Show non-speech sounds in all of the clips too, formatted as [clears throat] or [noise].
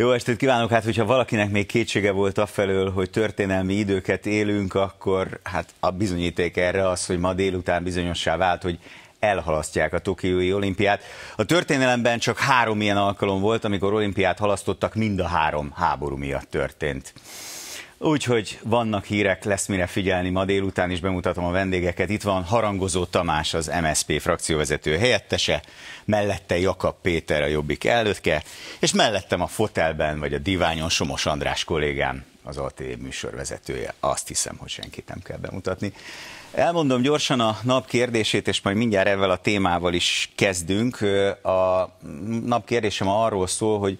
Jó estét kívánok! Hát, hogyha valakinek még kétsége volt afelől, hogy történelmi időket élünk, akkor hát a bizonyíték erre az, hogy ma délután bizonyossá vált, hogy elhalasztják a Tokiói olimpiát. A történelemben csak három ilyen alkalom volt, amikor olimpiát halasztottak, mind a három háború miatt történt. Úgyhogy vannak hírek, lesz mire figyelni ma délután, is bemutatom a vendégeket. Itt van Harangozó Tamás, az MSP frakcióvezető helyettese, mellette Jakab Péter, a Jobbik elődke, és mellettem a fotelben, vagy a diványon Somos András kollégám, az ATV műsorvezetője. Azt hiszem, hogy senkit nem kell bemutatni. Elmondom gyorsan a nap kérdését, és majd mindjárt ezzel a témával is kezdünk. A nap kérdésem arról szól, hogy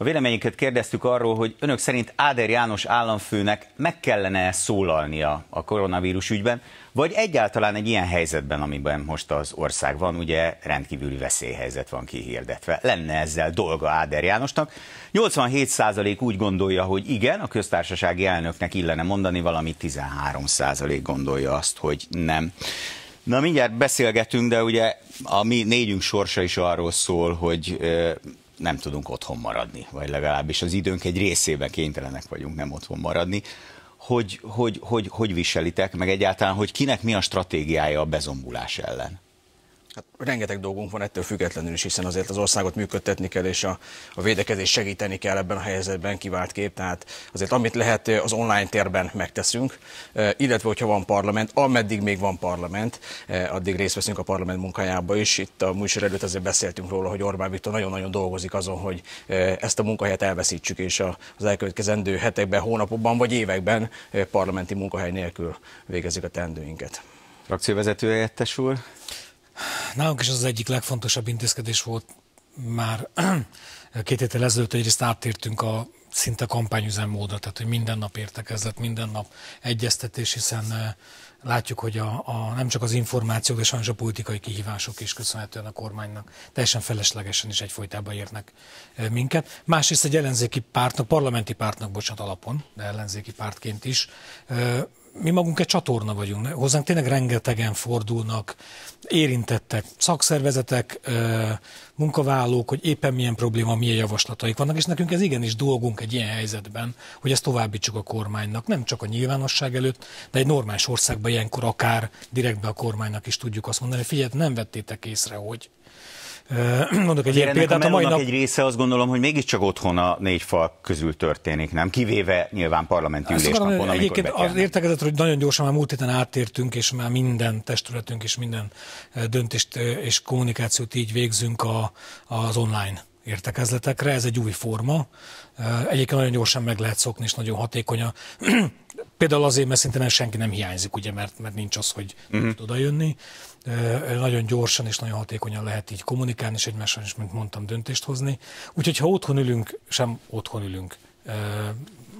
a véleményüket kérdeztük arról, hogy önök szerint Áder János államfőnek meg kellene szólalnia a koronavírus ügyben, vagy egyáltalán egy ilyen helyzetben, amiben most az ország van, ugye rendkívüli veszélyhelyzet van kihirdetve. Lenne ezzel dolga Áder Jánosnak. 87% úgy gondolja, hogy igen, a köztársasági elnöknek illene mondani valamit, 13% gondolja azt, hogy nem. Na mindjárt beszélgetünk, de ugye a mi négyünk sorsa is arról szól, hogy nem tudunk otthon maradni, vagy legalábbis az időnk egy részében kénytelenek vagyunk nem otthon maradni. Hogy, hogy, hogy, hogy viselitek, meg egyáltalán, hogy kinek mi a stratégiája a bezombulás ellen? Hát, rengeteg dolgunk van ettől függetlenül is, hiszen azért az országot működtetni kell, és a, a védekezés segíteni kell ebben a helyzetben kivált kép. Tehát azért amit lehet, az online térben megteszünk, illetve hogyha van parlament, ameddig még van parlament, addig részt veszünk a parlament munkájába is. Itt a műsor előtt azért beszéltünk róla, hogy Orbán Viktor nagyon-nagyon dolgozik azon, hogy ezt a munkahelyet elveszítsük, és az elkövetkezendő hetekben, hónapokban vagy években parlamenti munkahely nélkül végezik a tendőinket. Frakcióvezető helyettes úr, nálunk is az, az egyik legfontosabb intézkedés volt már [clears throat] két héttel ezelőtt, egyrészt áttértünk a szinte kampányüzemmódra, tehát hogy minden nap értekezett, minden nap egyeztetés, hiszen látjuk, hogy a, a, nem csak az információk, de sajnos a politikai kihívások is köszönhetően a kormánynak teljesen feleslegesen is egyfolytában érnek minket. Másrészt egy ellenzéki pártnak, parlamenti pártnak, bocsánat, alapon, de ellenzéki pártként is mi magunk egy csatorna vagyunk, hozzánk tényleg rengetegen fordulnak, érintettek, szakszervezetek, munkavállalók, hogy éppen milyen probléma, milyen javaslataik vannak, és nekünk ez igenis dolgunk egy ilyen helyzetben, hogy ezt továbbítsuk a kormánynak, nem csak a nyilvánosság előtt, de egy normális országban ilyenkor akár direktbe a kormánynak is tudjuk azt mondani, hogy figyelj, nem vettétek észre, hogy [clears throat] Mondok egy ilyen példát. A, a mai nap... egy része azt gondolom, hogy mégiscsak otthon a négy fal közül történik, nem? Kivéve nyilván parlamenti amikor Egyébként az értekezett, hogy nagyon gyorsan már múlt héten átértünk, és már minden testületünk és minden döntést és kommunikációt így végzünk a, az online értekezletekre, ez egy új forma. Egyébként nagyon gyorsan meg lehet szokni, és nagyon hatékony [clears throat] Például azért, mert szinte nem, senki nem hiányzik, ugye, mert, mert nincs az, hogy uh-huh. tud odajönni. jönni. E, nagyon gyorsan és nagyon hatékonyan lehet így kommunikálni, és egymással is, mint mondtam, döntést hozni. Úgyhogy ha otthon ülünk, sem otthon ülünk,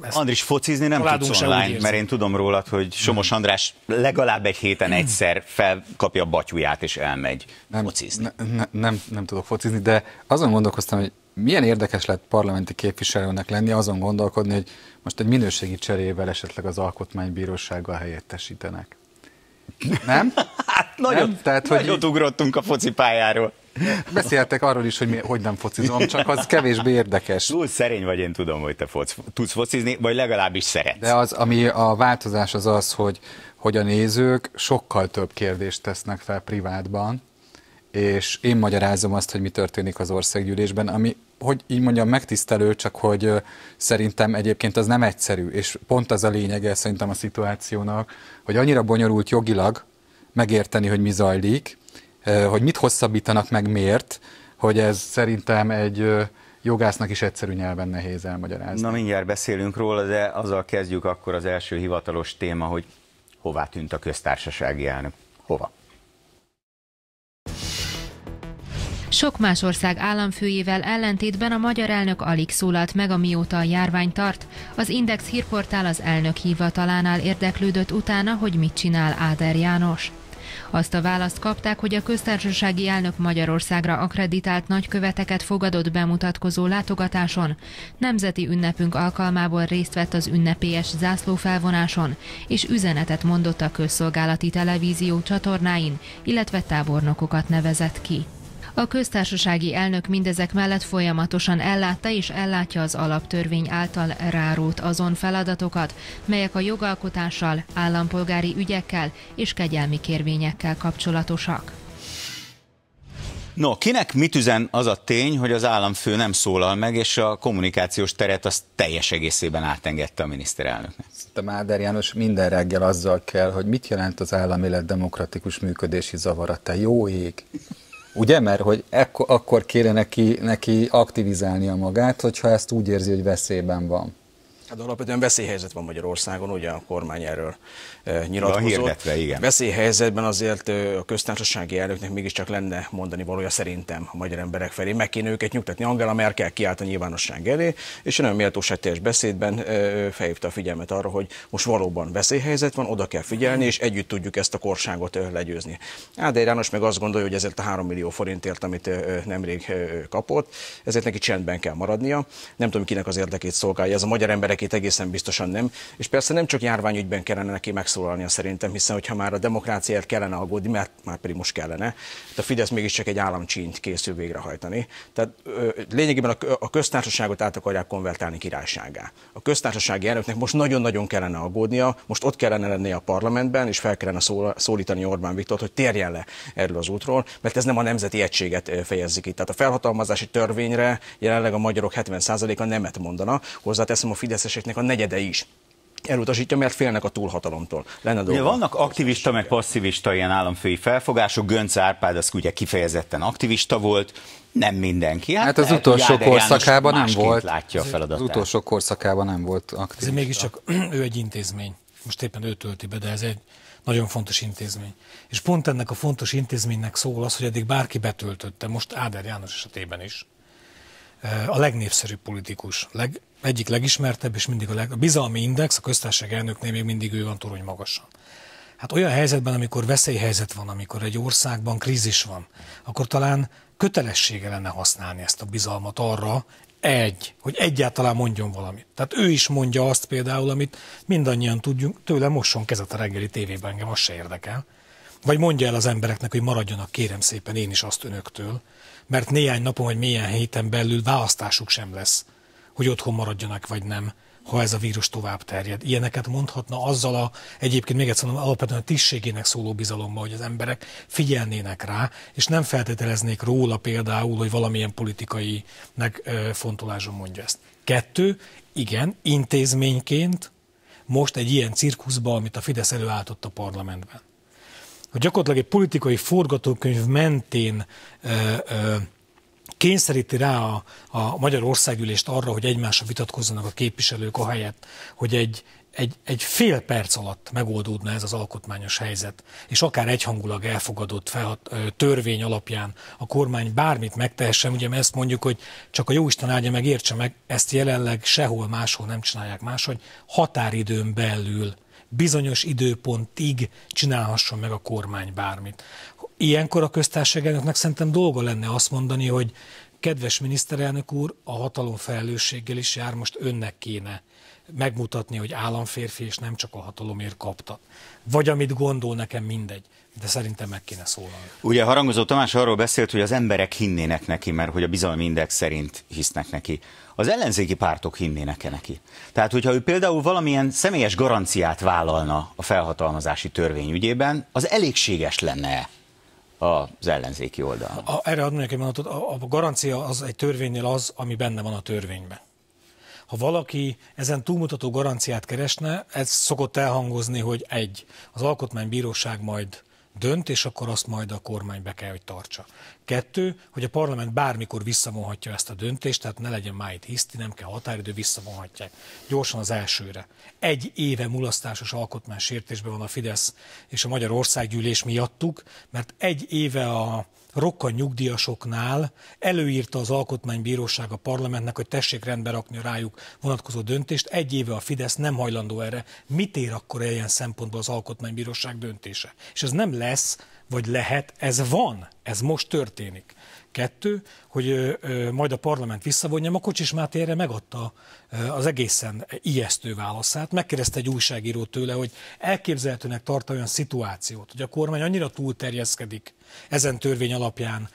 ezt Andris, focizni nem tudsz online, mert én tudom rólad, hogy Somos mhm. András legalább egy héten mhm. egyszer felkapja a batyuját és elmegy nem, focizni. Ne, ne, nem, nem tudok focizni, de azon gondolkoztam, hogy milyen érdekes lett parlamenti képviselőnek lenni, azon gondolkodni, hogy most egy minőségi cserével esetleg az alkotmánybírósággal helyettesítenek. Nem? [laughs] hát nagyon, nem? Tehát, nagyon hogy... ugrottunk a focipályáról. Beszéltek arról is, hogy, mi, hogy nem focizom, csak az kevésbé érdekes. Túl szerény vagy, én tudom, hogy te foc, tudsz focizni, vagy legalábbis szeretsz. De az, ami a változás az az, hogy, hogy a nézők sokkal több kérdést tesznek fel privátban, és én magyarázom azt, hogy mi történik az országgyűlésben, ami, hogy így mondjam, megtisztelő, csak hogy szerintem egyébként az nem egyszerű, és pont az a lényege szerintem a szituációnak, hogy annyira bonyolult jogilag megérteni, hogy mi zajlik, hogy mit hosszabbítanak meg miért, hogy ez szerintem egy jogásznak is egyszerű nyelven nehéz elmagyarázni. Na mindjárt beszélünk róla, de azzal kezdjük akkor az első hivatalos téma, hogy hová tűnt a köztársasági elnök. Hova? Sok más ország államfőjével ellentétben a magyar elnök alig szólalt meg, amióta a járvány tart. Az Index hírportál az elnök hivatalánál érdeklődött utána, hogy mit csinál Áder János. Azt a választ kapták, hogy a köztársasági elnök Magyarországra akreditált nagyköveteket fogadott bemutatkozó látogatáson, nemzeti ünnepünk alkalmából részt vett az ünnepélyes zászlófelvonáson, és üzenetet mondott a közszolgálati televízió csatornáin, illetve tábornokokat nevezett ki. A köztársasági elnök mindezek mellett folyamatosan ellátta és ellátja az alaptörvény által rárót azon feladatokat, melyek a jogalkotással, állampolgári ügyekkel és kegyelmi kérvényekkel kapcsolatosak. No, kinek mit üzen az a tény, hogy az államfő nem szólal meg, és a kommunikációs teret az teljes egészében átengedte a miniszterelnöknek? A Máder János minden reggel azzal kell, hogy mit jelent az élet demokratikus működési zavara. Te jó ég! Ugye? Mert hogy ekkor akkor kéne neki, neki aktivizálnia magát, hogyha ezt úgy érzi, hogy veszélyben van. Hát alapvetően veszélyhelyzet van Magyarországon, ugye a kormány erről eh, nyilatkozott. Hirdetve, igen. Veszélyhelyzetben azért eh, a köztársasági elnöknek mégiscsak lenne mondani valója szerintem a magyar emberek felé. Meg kéne őket nyugtatni. Angela Merkel kiállt a nyilvánosság elé, és nagyon teljes beszédben eh, felhívta a figyelmet arra, hogy most valóban veszélyhelyzet van, oda kell figyelni, és együtt tudjuk ezt a korságot legyőzni. De János meg azt gondolja, hogy ezért a 3 millió forintért, amit nemrég kapott, ezért neki csendben kell maradnia. Nem tudom, kinek az érdekét szolgálja. Ez a magyar emberek mindenkit egészen biztosan nem. És persze nem csak járványügyben kellene neki megszólalnia szerintem, hiszen hogyha már a demokráciáért kellene aggódni, mert már pedig most kellene, hát a Fidesz mégiscsak egy államcsínt készül végrehajtani. Tehát ö, lényegében a, a köztársaságot át akarják konvertálni királyságá. A köztársasági elnöknek most nagyon-nagyon kellene aggódnia, most ott kellene lennie a parlamentben, és fel kellene szól, szólítani Orbán Viktort, hogy térjen le erről az útról, mert ez nem a nemzeti egységet fejezzi ki. Tehát a felhatalmazási törvényre jelenleg a magyarok 70%-a nemet mondana. Hozzáteszem, a Fidesz részeseknek a negyede is elutasítja, mert félnek a túlhatalomtól. Lenne dolga. Ugye vannak aktivista meg passzivista ilyen államfői felfogások, Gönc Árpád az ugye kifejezetten aktivista volt, nem mindenki. Hát, hát az utolsó korszakában nem volt. Látja a feladatát. Az utolsó korszakában nem volt aktivista. Ez mégiscsak [clears throat] ő egy intézmény. Most éppen ő tölti be, de ez egy nagyon fontos intézmény. És pont ennek a fontos intézménynek szól az, hogy eddig bárki betöltötte, most Áder János esetében is a legnépszerűbb politikus, leg, egyik legismertebb, és mindig a, leg, a bizalmi index, a köztársaság elnöknél még mindig ő van torony magasan. Hát olyan helyzetben, amikor veszélyhelyzet van, amikor egy országban krízis van, akkor talán kötelessége lenne használni ezt a bizalmat arra, egy, hogy egyáltalán mondjon valamit. Tehát ő is mondja azt például, amit mindannyian tudjunk, tőle mosson kezet a reggeli tévében, engem az se érdekel vagy mondja el az embereknek, hogy maradjanak kérem szépen én is azt önöktől, mert néhány napon vagy milyen héten belül választásuk sem lesz, hogy otthon maradjanak vagy nem, ha ez a vírus tovább terjed. Ilyeneket mondhatna azzal a, egyébként még egyszer mondom, alapvetően a tisztségének szóló bizalommal, hogy az emberek figyelnének rá, és nem feltételeznék róla például, hogy valamilyen politikai megfontoláson mondja ezt. Kettő, igen, intézményként most egy ilyen cirkuszba, amit a Fidesz előállított a parlamentben hogy gyakorlatilag egy politikai forgatókönyv mentén ö, ö, kényszeríti rá a, a magyar országülést arra, hogy egymásra vitatkozzanak a képviselők a helyet, hogy egy, egy, egy fél perc alatt megoldódna ez az alkotmányos helyzet, és akár egyhangulag elfogadott fel a törvény alapján a kormány bármit megtehessen, ugye ezt mondjuk, hogy csak a jóisten áldja meg, értse meg, ezt jelenleg sehol máshol nem csinálják máshogy, határidőn belül bizonyos időpontig csinálhasson meg a kormány bármit. Ilyenkor a köztársaságnak szerintem dolga lenne azt mondani, hogy Kedves miniszterelnök úr, a hatalom felelősséggel is jár, most önnek kéne megmutatni, hogy államférfi és nem csak a hatalomért kapta. Vagy amit gondol nekem mindegy, de szerintem meg kéne szólalni. Ugye Harangozó Tamás arról beszélt, hogy az emberek hinnének neki, mert hogy a bizalmi index szerint hisznek neki. Az ellenzéki pártok hinnének-e neki? Tehát, hogyha ő például valamilyen személyes garanciát vállalna a felhatalmazási törvény ügyében, az elégséges lenne -e? az ellenzéki oldal. A, erre adnék egy mondatot, a, a garancia az egy törvénynél az, ami benne van a törvényben. Ha valaki ezen túlmutató garanciát keresne, ez szokott elhangozni, hogy egy, az alkotmánybíróság majd dönt, és akkor azt majd a kormány be kell, hogy tartsa. Kettő, hogy a parlament bármikor visszavonhatja ezt a döntést, tehát ne legyen már itt hiszti, nem kell határidő, visszavonhatják. Gyorsan az elsőre. Egy éve mulasztásos alkotmánysértésben van a Fidesz és a Magyar Országgyűlés miattuk, mert egy éve a rokkan nyugdíjasoknál előírta az Alkotmánybíróság a parlamentnek, hogy tessék rendbe rakni a rájuk vonatkozó döntést. Egy éve a Fidesz nem hajlandó erre. Mit ér akkor ilyen szempontból az Alkotmánybíróság döntése? És ez nem lesz, vagy lehet, ez van, ez most történik. Kettő, hogy majd a parlament visszavonja, a Kocsis Máté erre megadta az egészen ijesztő válaszát. Megkérdezte egy újságíró tőle, hogy elképzelhetőnek tart olyan szituációt, hogy a kormány annyira túlterjeszkedik ezen törvény alapján,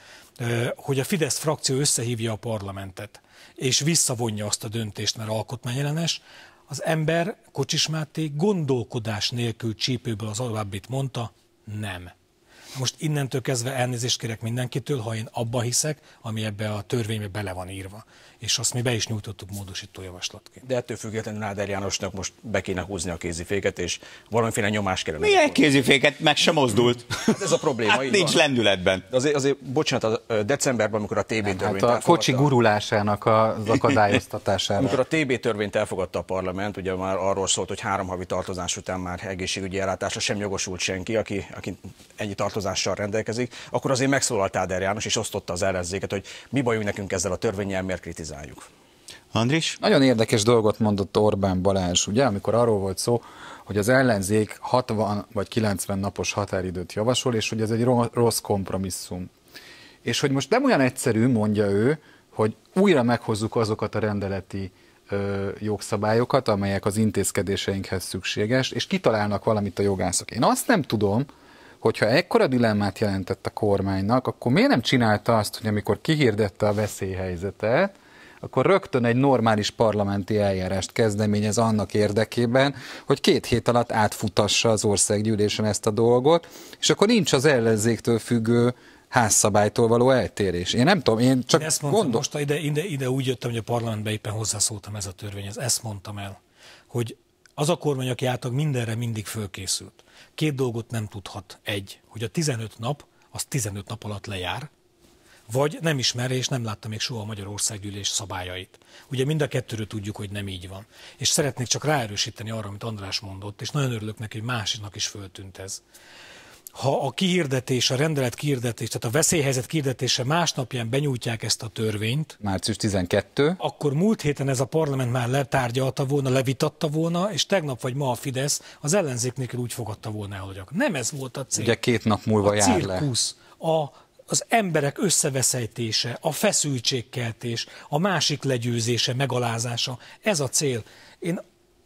hogy a Fidesz frakció összehívja a parlamentet, és visszavonja azt a döntést, mert alkotmányellenes, az ember, Kocsis Máté gondolkodás nélkül csípőből az alábbit mondta, nem. Most innentől kezdve elnézést kérek mindenkitől, ha én abba hiszek, ami ebbe a törvénybe bele van írva és azt mi be is nyújtottuk módosító javaslatként. De ettől függetlenül Áder Jánosnak most be kéne húzni a kéziféket, és valamiféle nyomás kellene. Milyen kéziféket? Meg sem mozdult. Hát ez a probléma. Hát nincs van. lendületben. Azért, azért, bocsánat, a decemberben, amikor a TB hát törvényt hát a kocsi gurulásának az akadályoztatására. amikor a TB törvényt elfogadta a parlament, ugye már arról szólt, hogy három havi tartozás után már egészségügyi ellátásra sem jogosult senki, aki, aki ennyi tartozással rendelkezik, akkor azért megszólalt Áder János, és osztotta az ellenzéket, hogy mi bajunk nekünk ezzel a törvényel, miért kritizál hozzájuk. Andris? Nagyon érdekes dolgot mondott Orbán Balázs, ugye, amikor arról volt szó, hogy az ellenzék 60 vagy 90 napos határidőt javasol, és hogy ez egy rossz kompromisszum. És hogy most nem olyan egyszerű, mondja ő, hogy újra meghozzuk azokat a rendeleti ö, jogszabályokat, amelyek az intézkedéseinkhez szükséges, és kitalálnak valamit a jogászok. Én azt nem tudom, hogyha ekkora dilemmát jelentett a kormánynak, akkor miért nem csinálta azt, hogy amikor kihirdette a veszélyhelyzetet, akkor rögtön egy normális parlamenti eljárást kezdeményez annak érdekében, hogy két hét alatt átfutassa az országgyűlésen ezt a dolgot, és akkor nincs az ellenzéktől függő házszabálytól való eltérés. Én nem tudom, én csak én ezt mondtam, gondol... most ide, ide, ide úgy jöttem, hogy a parlamentbe éppen hozzászóltam ez a törvényhez, ezt mondtam el, hogy az a kormány, aki által mindenre mindig fölkészült, két dolgot nem tudhat. Egy, hogy a 15 nap, az 15 nap alatt lejár, vagy nem ismeri és nem látta még soha a Magyarországgyűlés szabályait. Ugye mind a kettőről tudjuk, hogy nem így van. És szeretnék csak ráerősíteni arra, amit András mondott, és nagyon örülök neki, hogy másiknak is föltűnt ez ha a kihirdetés, a rendelet kihirdetés, tehát a veszélyhelyzet kihirdetése másnapján benyújtják ezt a törvényt. Március 12. Akkor múlt héten ez a parlament már letárgyalta volna, levitatta volna, és tegnap vagy ma a Fidesz az ellenzék nélkül úgy fogadta volna el, hogy nem ez volt a cél. Ugye két nap múlva a jár cirkusz, le. A az emberek összeveszejtése, a feszültségkeltés, a másik legyőzése, megalázása. Ez a cél. Én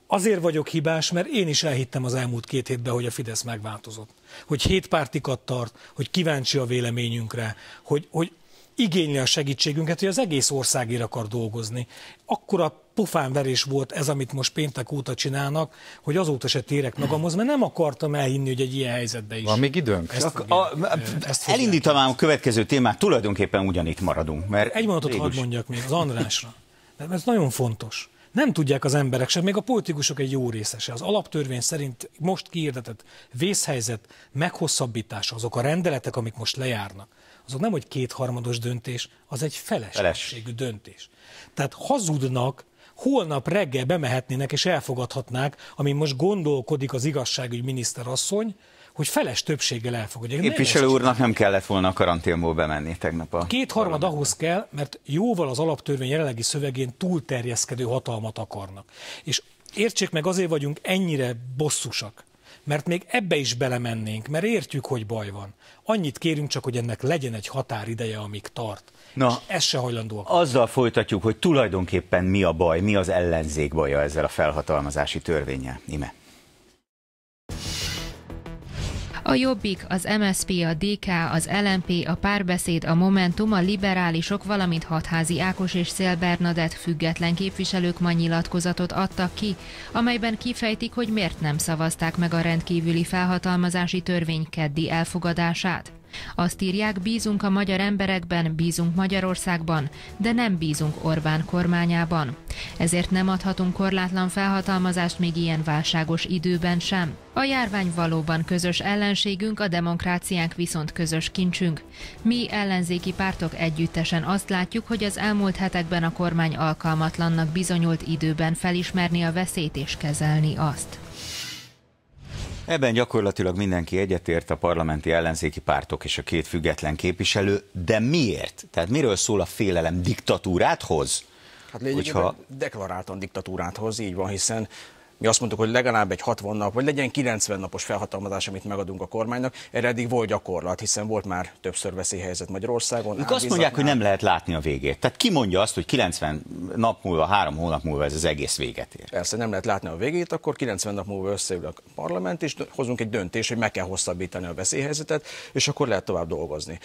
azért vagyok hibás, mert én is elhittem az elmúlt két hétben, hogy a Fidesz megváltozott. Hogy hét pártikat tart, hogy kíváncsi a véleményünkre, hogy, hogy igényli a segítségünket, hogy az egész országért akar dolgozni. Akkora pofánverés volt ez, amit most péntek óta csinálnak, hogy azóta se térek magamhoz, mert nem akartam elhinni, hogy egy ilyen helyzetbe is. Van még időnk? Ezt fogja, a, a, ezt elindítanám a következő témát, tulajdonképpen ugyanitt maradunk. Mert egy mondatot hadd mondjak még az Andrásra, mert ez nagyon fontos. Nem tudják az emberek sem, még a politikusok egy jó része Az alaptörvény szerint most kiirdetett vészhelyzet meghosszabbítása, azok a rendeletek, amik most lejárnak, azok nem, hogy kétharmados döntés, az egy feleségű döntés. Tehát hazudnak, holnap reggel bemehetnének és elfogadhatnák, ami most gondolkodik az igazságügy miniszterasszony, hogy feles többséggel elfogadják. Képviselő úrnak nem kellett volna a karanténból bemenni tegnap a... Kétharmad ahhoz kell, mert jóval az alaptörvény jelenlegi szövegén túlterjeszkedő hatalmat akarnak. És értsék meg, azért vagyunk ennyire bosszusak, mert még ebbe is belemennénk, mert értjük, hogy baj van. Annyit kérünk csak, hogy ennek legyen egy határideje, amíg tart. Na, ez se hajlandóak. Azzal folytatjuk, hogy tulajdonképpen mi a baj, mi az ellenzék baja ezzel a felhatalmazási törvényel. Ime. A Jobbik, az MSP, a DK, az LMP, a Párbeszéd, a Momentum, a Liberálisok, valamint Hatházi Ákos és Szél Bernadett független képviselők ma nyilatkozatot adtak ki, amelyben kifejtik, hogy miért nem szavazták meg a rendkívüli felhatalmazási törvény keddi elfogadását. Azt írják, bízunk a magyar emberekben, bízunk Magyarországban, de nem bízunk Orbán kormányában. Ezért nem adhatunk korlátlan felhatalmazást még ilyen válságos időben sem. A járvány valóban közös ellenségünk, a demokráciánk viszont közös kincsünk. Mi ellenzéki pártok együttesen azt látjuk, hogy az elmúlt hetekben a kormány alkalmatlannak bizonyult időben felismerni a veszélyt és kezelni azt. Ebben gyakorlatilag mindenki egyetért, a parlamenti ellenzéki pártok és a két független képviselő, de miért? Tehát miről szól a félelem diktatúrát hoz? Hát lényegében hogyha... deklaráltan diktatúrát hoz, így van, hiszen mi azt mondtuk, hogy legalább egy 60 nap, vagy legyen 90 napos felhatalmazás, amit megadunk a kormánynak. Erre eddig volt gyakorlat, hiszen volt már többször veszélyhelyzet Magyarországon. Ők azt mondják, hogy nem lehet látni a végét. Tehát ki mondja azt, hogy 90 nap múlva, három hónap múlva ez az egész véget ér? Persze nem lehet látni a végét, akkor 90 nap múlva összeül a parlament, és hozunk egy döntést, hogy meg kell hosszabbítani a veszélyhelyzetet, és akkor lehet tovább dolgozni.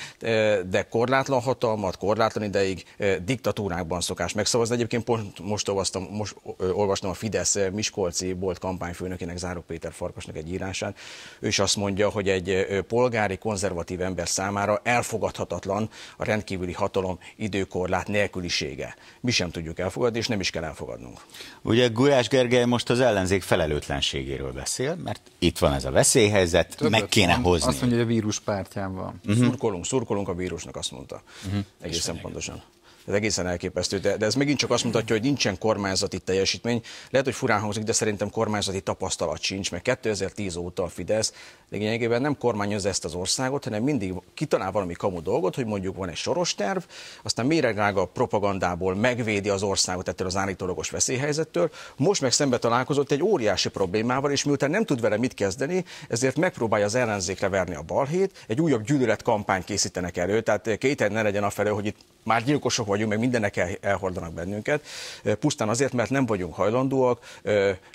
De korlátlan hatalmat, korlátlan ideig eh, diktatúrákban szokás megszavazni. Egyébként pont most, olvastam, most olvastam a Fidesz eh, Miskolci MTC bolt kampányfőnökének Záró Péter Farkasnak egy írását. Ő is azt mondja, hogy egy polgári, konzervatív ember számára elfogadhatatlan a rendkívüli hatalom időkorlát nélkülisége. Mi sem tudjuk elfogadni, és nem is kell elfogadnunk. Ugye Gulyás Gergely most az ellenzék felelőtlenségéről beszél, mert itt van ez a veszélyhelyzet, Többet meg kéne van, hozni. Azt mondja, hogy a vírus pártján van. Uh-huh. Szurkolunk, szurkolunk a vírusnak, azt mondta. Uh-huh. Egészen pontosan. Ez egészen elképesztő, de, de ez megint csak azt mutatja, hogy nincsen kormányzati teljesítmény. Lehet, hogy furán hangzik, de szerintem kormányzati tapasztalat sincs, mert 2010 óta a Fidesz lényegében nem kormányozza ezt az országot, hanem mindig kitalál valami kamu dolgot, hogy mondjuk van egy soros terv, aztán méregrága a propagandából megvédi az országot ettől az állítólagos veszélyhelyzettől. Most meg szembe találkozott egy óriási problémával, és miután nem tud vele mit kezdeni, ezért megpróbálja az ellenzékre verni a balhét, egy újabb gyűlöletkampányt készítenek elő, tehát eh, kéten ne legyen afelől, hogy itt már gyilkosok vagyunk, meg mindenek el, elhordanak bennünket, pusztán azért, mert nem vagyunk hajlandóak,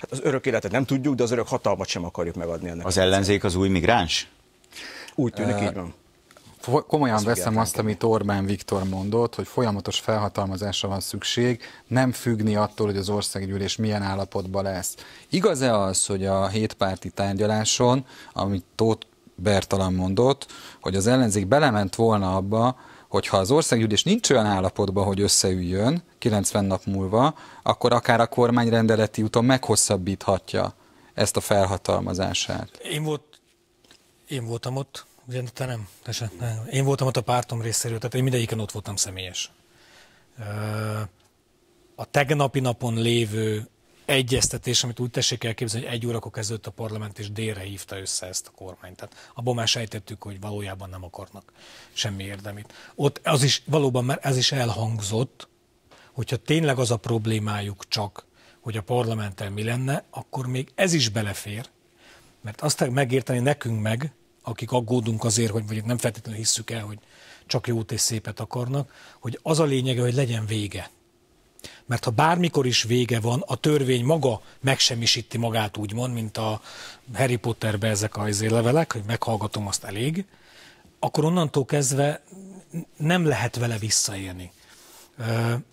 hát az örök életet nem tudjuk, de az örök hatalmat sem akarjuk megadni ennek. Az ellenzék az új migráns? Úgy tűnik, uh, így van. Komolyan azt veszem azt, amit Orbán Viktor mondott, hogy folyamatos felhatalmazásra van szükség, nem függni attól, hogy az országgyűlés milyen állapotban lesz. Igaz-e az, hogy a hétpárti tárgyaláson, amit Tóth Bertalan mondott, hogy az ellenzék belement volna abba, hogyha az országgyűlés nincs olyan állapotban, hogy összeüljön 90 nap múlva, akkor akár a kormány rendeleti úton meghosszabbíthatja ezt a felhatalmazását. Én, volt, én voltam ott, ugye te nem, te se, nem. Én voltam ott a pártom részéről, tehát én mindegyiken ott voltam személyes. A tegnapi napon lévő egyeztetés, amit úgy tessék elképzelni, hogy egy órakor kezdődött a parlament, és délre hívta össze ezt a kormányt. Tehát abban már sejtettük, hogy valójában nem akarnak semmi érdemit. Ott az is, valóban már ez is elhangzott, hogyha tényleg az a problémájuk csak, hogy a parlamenten mi lenne, akkor még ez is belefér, mert azt megérteni nekünk meg, akik aggódunk azért, hogy vagy nem feltétlenül hisszük el, hogy csak jót és szépet akarnak, hogy az a lényege, hogy legyen vége mert ha bármikor is vége van, a törvény maga megsemmisíti magát úgymond, mint a Harry Potterbe ezek a izé levelek, hogy meghallgatom, azt elég, akkor onnantól kezdve nem lehet vele visszaélni.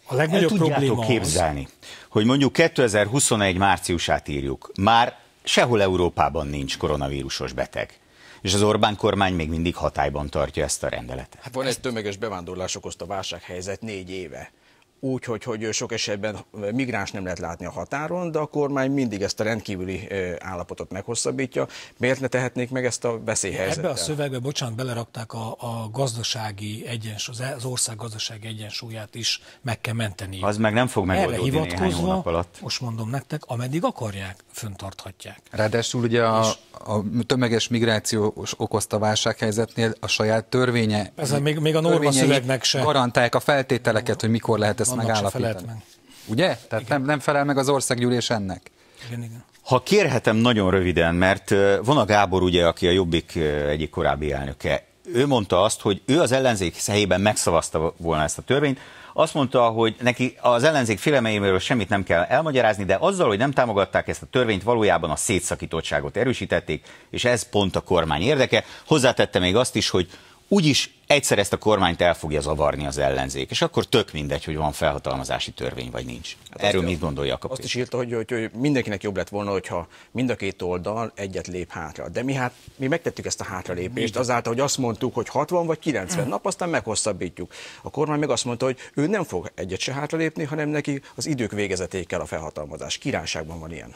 A legnagyobb El probléma képzelni, az... hogy mondjuk 2021 márciusát írjuk, már sehol Európában nincs koronavírusos beteg. És az Orbán kormány még mindig hatályban tartja ezt a rendeletet. Hát van egy tömeges bevándorlás okozta válsághelyzet négy éve úgy, hogy, hogy sok esetben migráns nem lehet látni a határon, de a kormány mindig ezt a rendkívüli állapotot meghosszabbítja. Miért ne tehetnék meg ezt a veszélyhelyzetet? Ebbe a szövegbe, bocsánat, belerakták a, a gazdasági egyensúly, e, az ország gazdasági egyensúlyát is meg kell menteni. Az meg nem fog megoldódni Erre néhány hónap alatt. Most mondom nektek, ameddig akarják, föntarthatják. Ráadásul ugye a, a tömeges migráció okozta válsághelyzetnél a saját törvénye. Ez még, még a norma szövegnek sem. Garantálják a feltételeket, hogy mikor lehet ezt megállapítani. Meg. Ugye? Tehát nem, nem felel meg az országgyűlés ennek. Igen, igen. Ha kérhetem nagyon röviden, mert van a Gábor ugye, aki a Jobbik egyik korábbi elnöke. Ő mondta azt, hogy ő az ellenzék szehében megszavazta volna ezt a törvényt, azt mondta, hogy neki az ellenzék félelmeiről semmit nem kell elmagyarázni, de azzal, hogy nem támogatták ezt a törvényt, valójában a szétszakítottságot erősítették, és ez pont a kormány érdeke. Hozzátette még azt is, hogy úgyis egyszer ezt a kormányt el fogja zavarni az ellenzék, és akkor tök mindegy, hogy van felhatalmazási törvény, vagy nincs. Hát Erről mit gondolja a Azt is írta, hogy, hogy, hogy mindenkinek jobb lett volna, hogyha mind a két oldal egyet lép hátra. De mi hát, mi megtettük ezt a hátralépést azáltal, hogy azt mondtuk, hogy 60 vagy 90 nap, aztán meghosszabbítjuk. A kormány meg azt mondta, hogy ő nem fog egyet se hátralépni, hanem neki az idők végezetékkel a felhatalmazás. Királyságban van ilyen.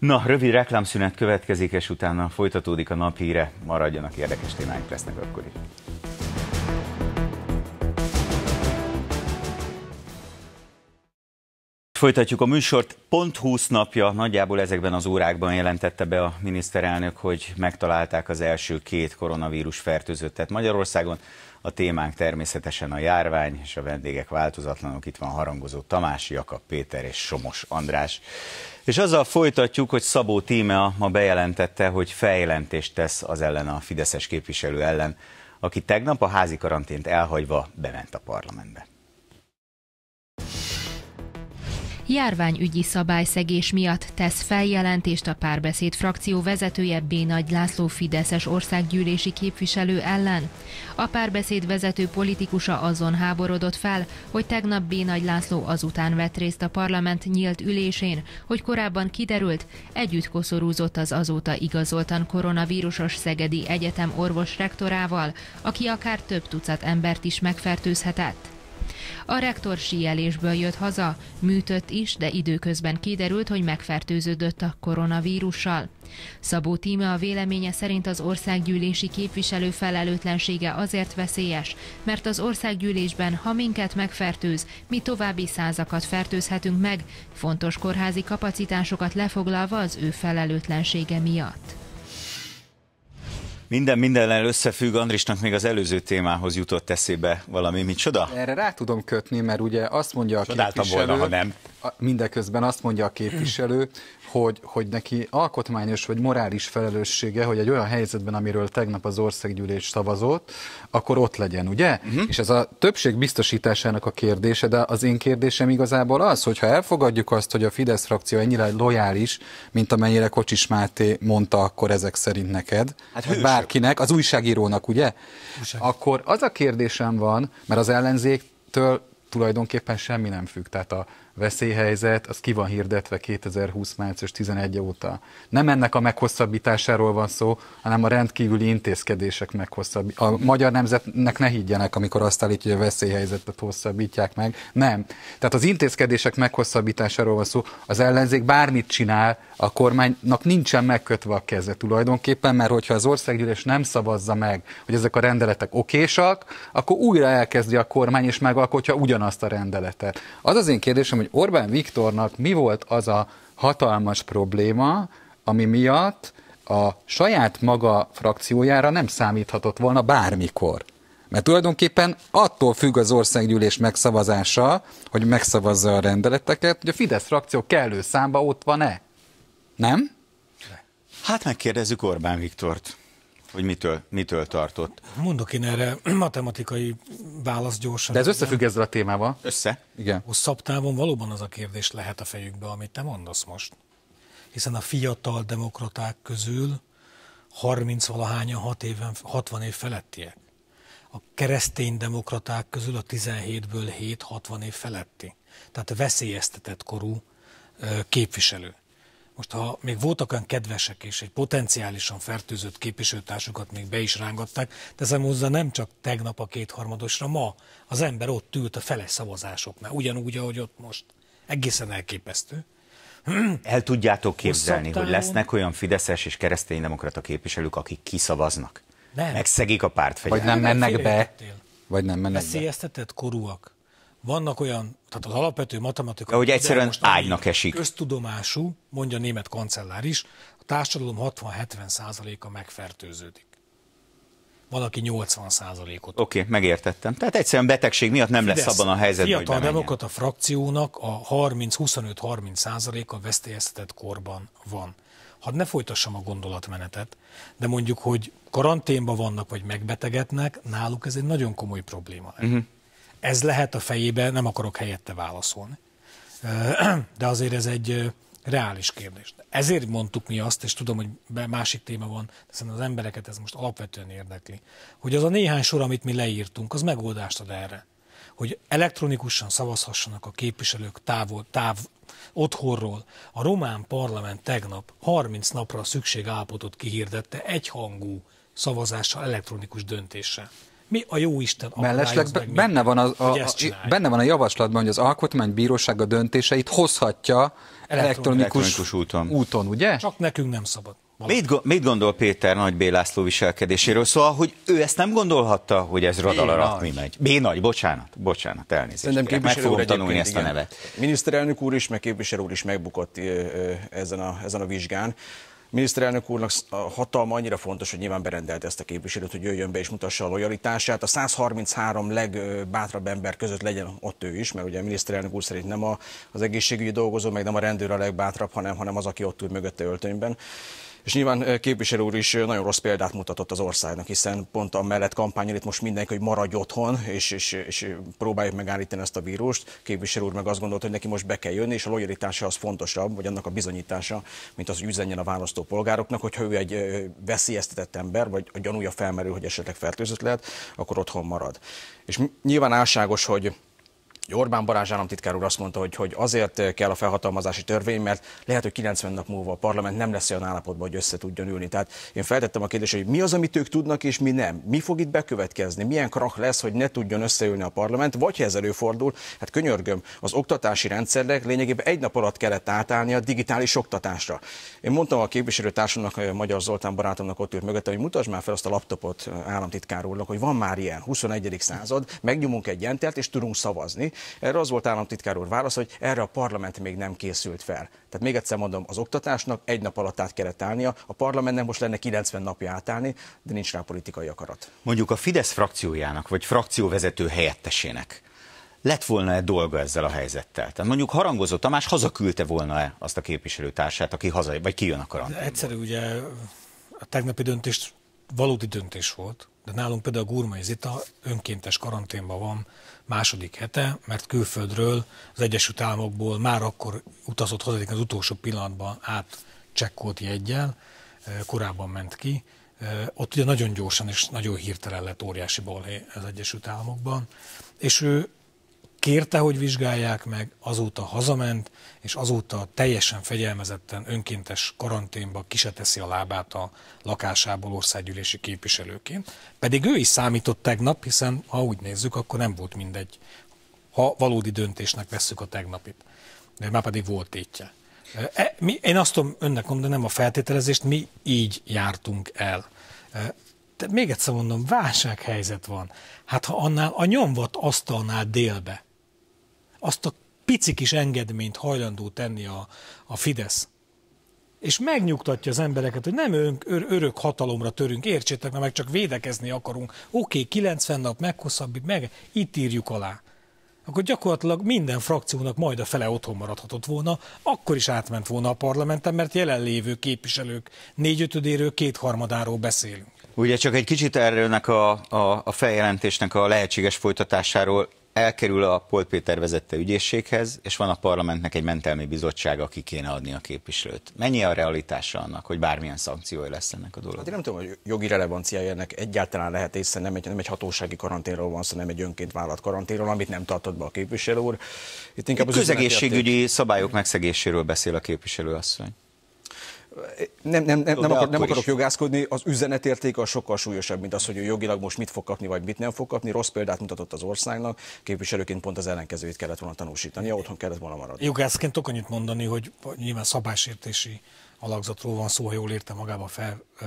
Na, rövid reklámszünet következik, és utána folytatódik a híre. Maradjanak érdekes témáink lesznek akkor is. Folytatjuk a műsort. Pont 20 napja, nagyjából ezekben az órákban jelentette be a miniszterelnök, hogy megtalálták az első két koronavírus fertőzöttet Magyarországon. A témánk természetesen a járvány, és a vendégek változatlanok. Itt van harangozó Tamás, Jakab Péter és Somos András. És azzal folytatjuk, hogy Szabó Tímea ma bejelentette, hogy feljelentést tesz az ellen a Fideszes képviselő ellen, aki tegnap a házi karantént elhagyva bement a parlamentbe. járványügyi szabályszegés miatt tesz feljelentést a párbeszéd frakció vezetője B. Nagy László Fideszes országgyűlési képviselő ellen. A párbeszéd vezető politikusa azon háborodott fel, hogy tegnap B. Nagy László azután vett részt a parlament nyílt ülésén, hogy korábban kiderült, együtt koszorúzott az azóta igazoltan koronavírusos Szegedi Egyetem orvos rektorával, aki akár több tucat embert is megfertőzhetett. A rektor síelésből jött haza, műtött is, de időközben kiderült, hogy megfertőződött a koronavírussal. Szabó Tíme a véleménye szerint az országgyűlési képviselő felelőtlensége azért veszélyes, mert az országgyűlésben, ha minket megfertőz, mi további százakat fertőzhetünk meg, fontos kórházi kapacitásokat lefoglalva az ő felelőtlensége miatt. Minden mindennel összefügg, Andrisnak még az előző témához jutott eszébe valami, mit csoda? Erre rá tudom kötni, mert ugye azt mondja a Csodáltam képviselő, volna, ha nem. mindeközben azt mondja a képviselő, hogy, hogy neki alkotmányos vagy morális felelőssége, hogy egy olyan helyzetben, amiről tegnap az országgyűlés szavazott, akkor ott legyen, ugye? Uh-huh. És ez a többség biztosításának a kérdése, de az én kérdésem igazából az, hogyha elfogadjuk azt, hogy a Fidesz frakció ennyire lojális, mint amennyire Kocsis Máté mondta akkor ezek szerint neked, hát bár bárkinek, az újságírónak, ugye? Újság. Akkor az a kérdésem van, mert az ellenzéktől tulajdonképpen semmi nem függ. Tehát a veszélyhelyzet, az ki van hirdetve 2020. március 11 óta. Nem ennek a meghosszabbításáról van szó, hanem a rendkívüli intézkedések meghosszabbítása. A magyar nemzetnek ne higgyenek, amikor azt állítja, hogy a veszélyhelyzetet hosszabbítják meg. Nem. Tehát az intézkedések meghosszabbításáról van szó. Az ellenzék bármit csinál, a kormánynak nincsen megkötve a keze tulajdonképpen, mert hogyha az országgyűlés nem szavazza meg, hogy ezek a rendeletek okésak, akkor újra elkezdi a kormány és megalkotja ugyanazt a rendeletet. Az az én kérdésem, hogy hogy Orbán Viktornak mi volt az a hatalmas probléma, ami miatt a saját maga frakciójára nem számíthatott volna bármikor. Mert tulajdonképpen attól függ az országgyűlés megszavazása, hogy megszavazza a rendeleteket, hogy a Fidesz frakció kellő számba ott van-e. Nem? Hát megkérdezzük Orbán Viktort hogy mitől, mitől tartott. Mondok én erre [clears throat] matematikai választ gyorsan. De ez összefügg ezzel a témával? Össze. Igen. Hosszabb távon valóban az a kérdés lehet a fejükbe, amit te mondasz most. Hiszen a fiatal demokraták közül 30-valahányan 6 éven, 60 év felettiek. A keresztény demokraták közül a 17-ből 7 60 év feletti. Tehát a veszélyeztetett korú képviselő. Most ha még voltak olyan kedvesek, és egy potenciálisan fertőzött képviselőtársukat még be is rángatták, teszem hozzá nem csak tegnap a kétharmadosra, ma az ember ott ült a feles szavazásoknál, ugyanúgy, ahogy ott most. Egészen elképesztő. [clears throat] El tudjátok képzelni, hogy lesznek olyan fideszes és keresztény demokrata képviselők, akik kiszavaznak? Nem. Megszegik a pártfegyelmet. Vagy nem mennek be. Vagy nem mennek be. korúak. Vannak olyan, tehát az alapvető matematika... De hogy egyszerűen most ágynak esik. Köztudomású, mondja a német kancellár is, a társadalom 60-70 a megfertőződik. Van, aki 80 százalékot. Oké, okay, megértettem. Tehát egyszerűen betegség miatt nem Fidesz, lesz abban a helyzetben, fiatal hogy Fiatal a frakciónak a 30-25-30 százaléka veszélyeztetett korban van. Hadd ne folytassam a gondolatmenetet, de mondjuk, hogy karanténban vannak, vagy megbetegednek, náluk ez egy nagyon komoly probléma. Uh-huh ez lehet a fejébe, nem akarok helyette válaszolni. De azért ez egy reális kérdés. Ezért mondtuk mi azt, és tudom, hogy másik téma van, de az embereket ez most alapvetően érdekli, hogy az a néhány sor, amit mi leírtunk, az megoldást ad erre. Hogy elektronikusan szavazhassanak a képviselők távol, táv, otthonról. A román parlament tegnap 30 napra a szükségállapotot kihirdette egyhangú szavazással, elektronikus döntéssel mi a jó Isten Mellesleg meg benne, van a, a, a, benne van a javaslatban, hogy az alkotmánybíróság a döntéseit hozhatja elektronikus, elektronikus úton. úton, ugye? Csak nekünk nem szabad. Mit, mit gondol Péter Nagy Bélászló viselkedéséről? Szóval, hogy ő ezt nem gondolhatta, hogy ez alatt mi megy. B. Nagy, bocsánat, bocsánat, elnézést. Meg fogom tanulni ezt igen. a nevet. Miniszterelnök úr is, meg képviselő úr is megbukott ezen a, ezen a vizsgán miniszterelnök úrnak a hatalma annyira fontos, hogy nyilván berendelt ezt a képviselőt, hogy jöjjön be és mutassa a lojalitását. A 133 legbátrabb ember között legyen ott ő is, mert ugye a miniszterelnök úr szerint nem a, az egészségügyi dolgozó, meg nem a rendőr a legbátrabb, hanem, hanem az, aki ott ül mögötte öltönyben. És nyilván képviselő úr is nagyon rossz példát mutatott az országnak, hiszen pont mellett kampányol itt most mindenki, hogy maradj otthon, és, és, és próbáljuk megállítani ezt a vírust. Képviselő úr meg azt gondolta, hogy neki most be kell jönni, és a lojalitása az fontosabb, vagy annak a bizonyítása, mint az, hogy üzenjen a választópolgároknak, hogyha ő egy veszélyeztetett ember, vagy a gyanúja felmerül, hogy esetleg fertőzött lehet, akkor otthon marad. És nyilván álságos, hogy Orbán Barázs államtitkár úr azt mondta, hogy, hogy azért kell a felhatalmazási törvény, mert lehet, hogy 90 nap múlva a parlament nem lesz olyan állapotban, hogy össze tudjon ülni. Tehát én feltettem a kérdést, hogy mi az, amit ők tudnak, és mi nem. Mi fog itt bekövetkezni? Milyen krach lesz, hogy ne tudjon összeülni a parlament? Vagy ha ez előfordul, hát könyörgöm, az oktatási rendszernek lényegében egy nap alatt kellett átállni a digitális oktatásra. Én mondtam a képviselőtársamnak, Magyar Zoltán barátomnak ott ült mögöttem, hogy mutasd már fel azt a laptopot államtitkár úrnak, hogy van már ilyen, 21. század, megnyomunk egy entert, és tudunk szavazni. Erre az volt államtitkár úr válasz, hogy erre a parlament még nem készült fel. Tehát még egyszer mondom, az oktatásnak egy nap alatt át kellett állnia, a parlamentnek most lenne 90 napja átállni, de nincs rá politikai akarat. Mondjuk a Fidesz frakciójának, vagy frakcióvezető helyettesének lett volna-e dolga ezzel a helyzettel? Tehát mondjuk Harangozó Tamás hazaküldte volna-e azt a képviselőtársát, aki haza, vagy kijön a karantén? Egyszerű ugye a tegnapi döntés valódi döntés volt, de nálunk például a Gurmai Zita önkéntes karanténban van második hete, mert külföldről, az Egyesült Államokból már akkor utazott hozzánk az utolsó pillanatban át csekkolt jegyel, korábban ment ki. Ott ugye nagyon gyorsan és nagyon hirtelen lett óriási balhé az Egyesült Államokban, és ő kérte, hogy vizsgálják meg, azóta hazament, és azóta teljesen fegyelmezetten önkéntes karanténba ki teszi a lábát a lakásából országgyűlési képviselőként. Pedig ő is számított tegnap, hiszen ha úgy nézzük, akkor nem volt mindegy, ha valódi döntésnek vesszük a tegnapit. De már pedig volt tétje. E, mi, én azt tudom önnek mondani, nem a feltételezést, mi így jártunk el. E, de még egyszer mondom, válsághelyzet van. Hát ha annál a nyomvat asztalnál délbe azt a pici kis engedményt hajlandó tenni a, a Fidesz. És megnyugtatja az embereket, hogy nem önk, ör, örök hatalomra törünk, értsétek, mert meg csak védekezni akarunk. Oké, okay, 90 nap meghosszabbít, meg itt írjuk alá. Akkor gyakorlatilag minden frakciónak majd a fele otthon maradhatott volna, akkor is átment volna a parlamenten, mert jelenlévő képviselők négyötödéről, kétharmadáról beszélünk. Ugye csak egy kicsit erről a, a, a feljelentésnek a lehetséges folytatásáról elkerül a Péter vezette ügyészséghez, és van a parlamentnek egy mentelmi bizottság, aki kéne adni a képviselőt. Mennyi a realitása annak, hogy bármilyen szankciója lesz ennek a dolognak? Hát én nem tudom, hogy jogi relevancia ennek egyáltalán lehet, hiszen nem egy, nem egy hatósági karanténról van szó, nem egy önként vállalt karanténról, amit nem tartott be a képviselő úr. Itt inkább Itt az közegészségügyi szabályok megszegéséről beszél a képviselő asszony nem, nem, nem, nem, akar, nem akarok is. jogászkodni, az üzenetértéke az sokkal súlyosabb, mint az, hogy ő jogilag most mit fog kapni, vagy mit nem fog kapni. Rossz példát mutatott az országnak, képviselőként pont az ellenkezőjét kellett volna tanúsítani, otthon kellett volna maradni. Jogászként tudok annyit mondani, hogy nyilván szabásértési alakzatról van szó, ha jól érte magába fel, ö,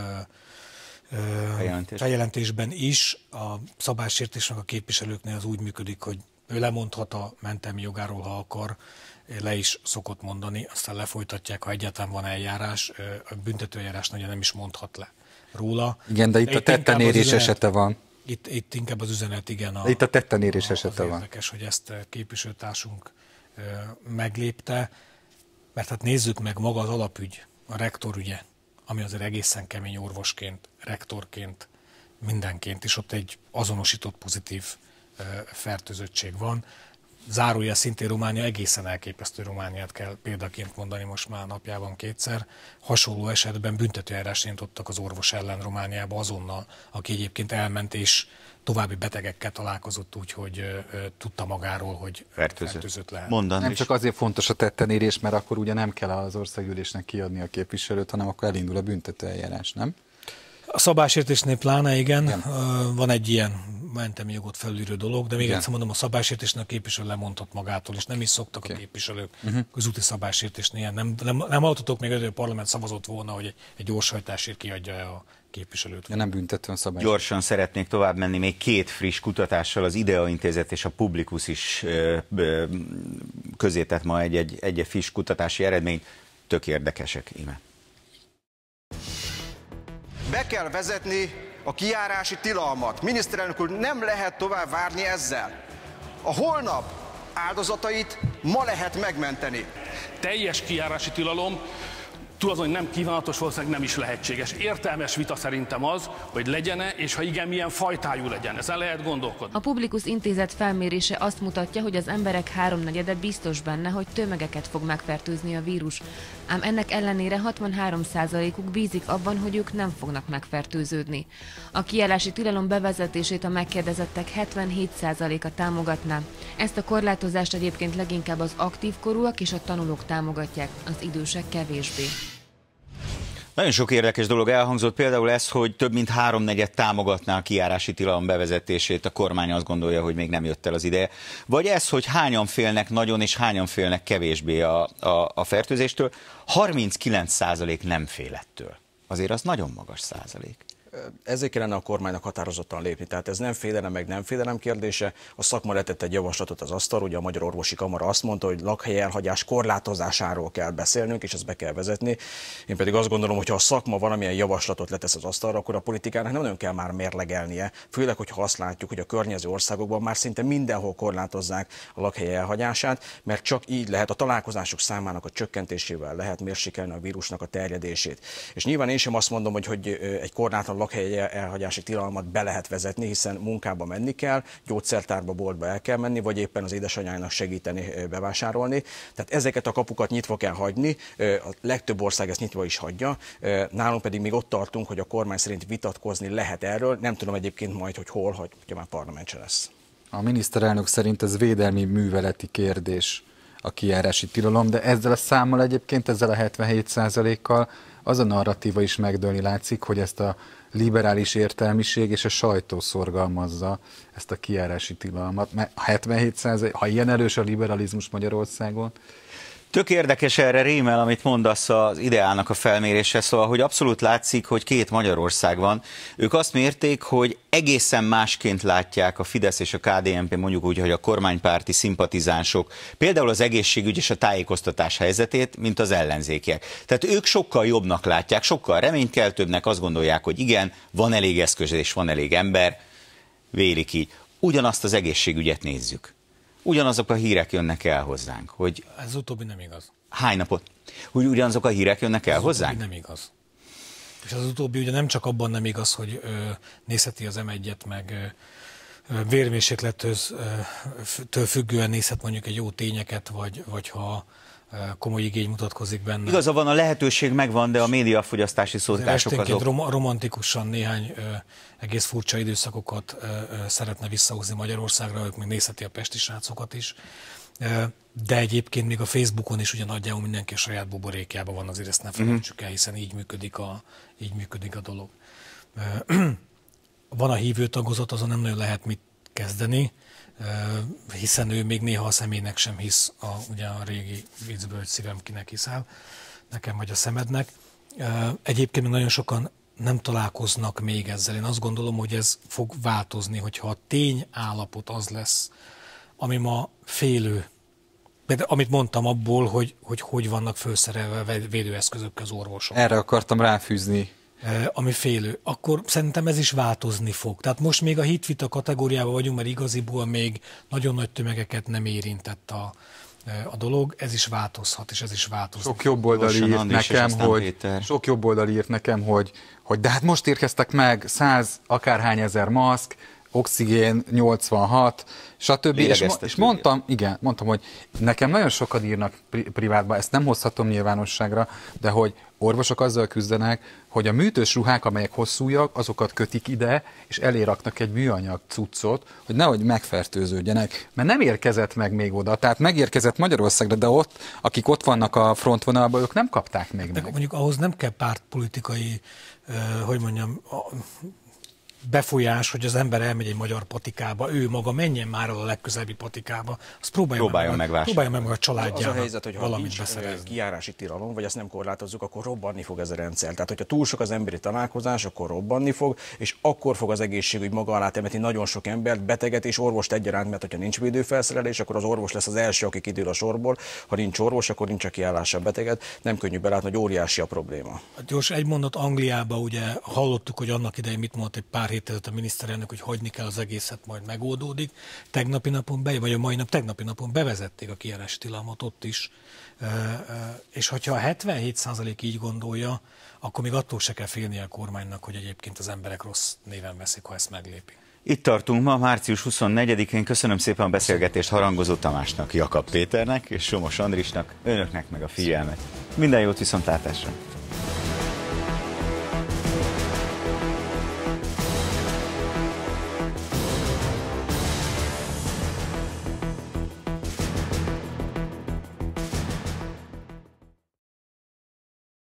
ö, feljelentés. feljelentésben is. A szabásértésnek a képviselőknél az úgy működik, hogy ő lemondhat a mentelmi jogáról, ha akar, le is szokott mondani, aztán lefolytatják, ha egyáltalán van eljárás, a büntetőeljárás nagyon nem is mondhat le róla. Igen, de itt, de itt a tettenérés üzenet, esete van. Itt, itt inkább az üzenet, igen. A, itt a tettenérés a, esete van. Érdekes, hogy ezt képviselőtársunk meglépte, mert hát nézzük meg maga az alapügy, a rektor ügye, ami azért egészen kemény orvosként, rektorként, mindenként, és ott egy azonosított pozitív fertőzöttség van zárója szintén Románia, egészen elképesztő Romániát kell példaként mondani most már napjában kétszer. Hasonló esetben büntetőjárást nyitottak az orvos ellen Romániába azonnal, aki egyébként elment és további betegekkel találkozott úgy, hogy ö, tudta magáról, hogy fertőzött, fertőzött lehet. Mondan nem is. csak azért fontos a tettenérés, mert akkor ugye nem kell az országgyűlésnek kiadni a képviselőt, hanem akkor elindul a büntetőeljárás, nem? A szabásértésnél pláne igen, igen. van egy ilyen mentem jogot felülírő dolog, de még igen. egyszer mondom, a szabásértésnek a képviselő lemondhat magától, és nem is szoktak okay. a képviselők uh-huh. Mhm. közúti szabásértésnél. Nem, nem, nem hallottatok még, hogy a parlament szavazott volna, hogy egy gyorshajtásért kiadja a képviselőt. Ja, nem büntetően szabály. Gyorsan szeretnék tovább menni még két friss kutatással. Az IDEA Intézet és a Publikus is ö, ö, közé tett ma egy-egy friss kutatási eredményt. Tök érdekesek, ime. Be kell vezetni a kiárási tilalmat. Miniszterelnök úr, nem lehet tovább várni ezzel. A holnap áldozatait ma lehet megmenteni. Teljes kiárási tilalom hogy nem kívánatos, valószínűleg nem is lehetséges. Értelmes vita szerintem az, hogy legyen e, és ha igen, milyen fajtájú legyen. Ezzel lehet gondolkodni. A Publikus Intézet felmérése azt mutatja, hogy az emberek háromnegyede biztos benne, hogy tömegeket fog megfertőzni a vírus. Ám ennek ellenére 63%-uk bízik abban, hogy ők nem fognak megfertőződni. A kiállási tilalom bevezetését a megkérdezettek 77%-a támogatná. Ezt a korlátozást egyébként leginkább az aktív korúak és a tanulók támogatják, az idősek kevésbé. Nagyon sok érdekes dolog elhangzott, például ez, hogy több mint háromnegyed támogatná a kiárási tilalom bevezetését, a kormány azt gondolja, hogy még nem jött el az ideje. Vagy ez, hogy hányan félnek nagyon, és hányan félnek kevésbé a, a, a fertőzéstől. 39% nem félettől. Azért az nagyon magas százalék. Ezért kellene a kormánynak határozottan lépni. Tehát ez nem félelem, meg nem félelem kérdése. A szakma letett egy javaslatot az asztal, ugye a Magyar Orvosi Kamara azt mondta, hogy lakhely elhagyás korlátozásáról kell beszélnünk, és ezt be kell vezetni. Én pedig azt gondolom, hogy ha a szakma valamilyen javaslatot letesz az asztalra, akkor a politikának nem nagyon kell már mérlegelnie, főleg, hogyha azt látjuk, hogy a környező országokban már szinte mindenhol korlátozzák a lakhely elhagyását, mert csak így lehet a találkozások számának a csökkentésével lehet mérsékelni a vírusnak a terjedését. És nyilván én sem azt mondom, hogy, hogy egy korlátlan lakhelyi elhagyási tilalmat be lehet vezetni, hiszen munkába menni kell, gyógyszertárba, boltba el kell menni, vagy éppen az édesanyjának segíteni bevásárolni. Tehát ezeket a kapukat nyitva kell hagyni, a legtöbb ország ezt nyitva is hagyja, nálunk pedig még ott tartunk, hogy a kormány szerint vitatkozni lehet erről, nem tudom egyébként majd, hogy hol, hogy ugye már parlament se lesz. A miniszterelnök szerint ez védelmi műveleti kérdés a kijárási tilalom, de ezzel a számmal egyébként, ezzel a 77 kal az a narratíva is megdőlni látszik, hogy ezt a liberális értelmiség és a sajtó szorgalmazza ezt a kiárási tilalmat, mert 77 ha ilyen erős a liberalizmus Magyarországon, Tök érdekes erre rémel, amit mondasz az ideának a felmérése, szóval, hogy abszolút látszik, hogy két Magyarország van. Ők azt mérték, hogy egészen másként látják a Fidesz és a KDNP, mondjuk úgy, hogy a kormánypárti szimpatizánsok, például az egészségügy és a tájékoztatás helyzetét, mint az ellenzékiek. Tehát ők sokkal jobbnak látják, sokkal reménykeltőbbnek, azt gondolják, hogy igen, van elég eszköz és van elég ember, vélik így. Ugyanazt az egészségügyet nézzük ugyanazok a hírek jönnek el hozzánk. Hogy Ez utóbbi nem igaz. Hány napot? Hogy ugyanazok a hírek jönnek el Ez hozzánk? Nem igaz. És az utóbbi ugye nem csak abban nem igaz, hogy ö, nézheti az M1-et, meg ö, vérmérséklettől függően nézhet mondjuk egy jó tényeket, vagy, vagy ha komoly igény mutatkozik benne. Igaza van, a lehetőség megvan, de a médiafogyasztási szólítások azok... Rom- romantikusan néhány ö, egész furcsa időszakokat ö, ö, szeretne visszahúzni Magyarországra, ők még nézheti a pesti srácokat is. Ö, de egyébként még a Facebookon is ugye nagyjából mindenki a saját buborékjában van, azért ezt ne mhm. felejtsük el, hiszen így működik a, így működik a dolog. Ö, [clears throat] van a hívő tagozat, azon nem nagyon lehet mit kezdeni hiszen ő még néha a személynek sem hisz, a, ugye a régi viccből, hogy szívem kinek hiszel, nekem vagy a szemednek. Egyébként nagyon sokan nem találkoznak még ezzel. Én azt gondolom, hogy ez fog változni, hogyha a tény állapot az lesz, ami ma félő. amit mondtam abból, hogy hogy, hogy vannak felszerelve védőeszközök az orvosok. Erre akartam ráfűzni Eh, ami félő, akkor szerintem ez is változni fog. Tehát most még a hitvita kategóriában vagyunk, mert igaziból még nagyon nagy tömegeket nem érintett a, eh, a dolog, ez is változhat, és ez is változhat. Sok jobb oldal írt nekem, hogy, Péter. sok jobb oldali írt nekem, hogy, hogy de hát most érkeztek meg száz, akárhány ezer maszk, oxigén 86, stb. És, és mondtam, igen, mondtam, hogy nekem nagyon sokan írnak pri- privátban, ezt nem hozhatom nyilvánosságra, de hogy orvosok azzal küzdenek, hogy a műtős ruhák, amelyek hosszúak, azokat kötik ide, és eléraknak egy műanyag cuccot, hogy nehogy megfertőződjenek, mert nem érkezett meg még oda, tehát megérkezett Magyarországra, de ott, akik ott vannak a frontvonalban, ők nem kapták még de meg. Mondjuk ahhoz nem kell pártpolitikai, hogy mondjam, befolyás, hogy az ember elmegy egy magyar patikába, ő maga menjen már a legközelebbi patikába, azt próbálja, próbálja meg, megvásárolni. Próbálja meg a családjának Az a helyzet, hogy ha nincs beszerezni. kiárási tilalom, vagy azt nem korlátozzuk, akkor robbanni fog ez a rendszer. Tehát, hogyha túl sok az emberi találkozás, akkor robbanni fog, és akkor fog az egészségügy maga alá temetni nagyon sok embert, beteget és orvost egyaránt, mert hogyha nincs védőfelszerelés, akkor az orvos lesz az első, aki kidől a sorból. Ha nincs orvos, akkor nincs a kiállása beteget. Nem könnyű belátni, hogy óriási a probléma. Hát Gyors, egy mondat Angliába ugye hallottuk, hogy annak idején mit mondott egy pár héttel a miniszterelnök, hogy hagyni kell az egészet, majd megoldódik. Tegnapi napon, be, vagy a mai nap, tegnapi napon bevezették a kiárási tilalmat ott is. És hogyha a 77% így gondolja, akkor még attól se kell félni a kormánynak, hogy egyébként az emberek rossz néven veszik, ha ezt meglépik. Itt tartunk ma, március 24-én. Köszönöm szépen a beszélgetést Harangozó Tamásnak, Jakab Péternek és Somos Andrisnak, önöknek meg a figyelmet. Minden jót viszontlátásra!